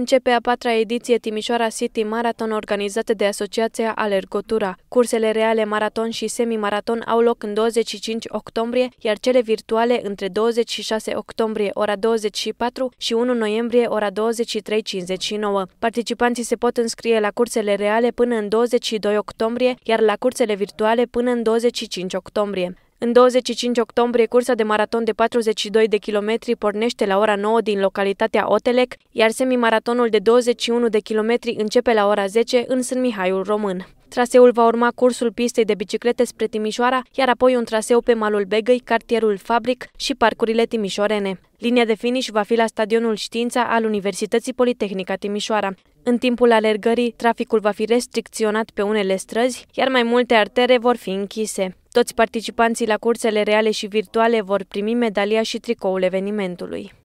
Începe a patra ediție Timișoara City Marathon organizată de Asociația Alergotura. Cursele reale maraton și semi-maraton au loc în 25 octombrie, iar cele virtuale între 26 octombrie ora 24 și 1 noiembrie ora 23.59. Participanții se pot înscrie la cursele reale până în 22 octombrie, iar la cursele virtuale până în 25 octombrie. În 25 octombrie, cursa de maraton de 42 de kilometri pornește la ora 9 din localitatea Otelec, iar semimaratonul de 21 de kilometri începe la ora 10 în Sân Mihaiul Român. Traseul va urma cursul pistei de biciclete spre Timișoara, iar apoi un traseu pe malul Begăi, cartierul Fabric și parcurile timișorene. Linia de finish va fi la Stadionul Știința al Universității Politehnica Timișoara. În timpul alergării, traficul va fi restricționat pe unele străzi, iar mai multe artere vor fi închise. Toți participanții la cursele reale și virtuale vor primi medalia și tricoul evenimentului.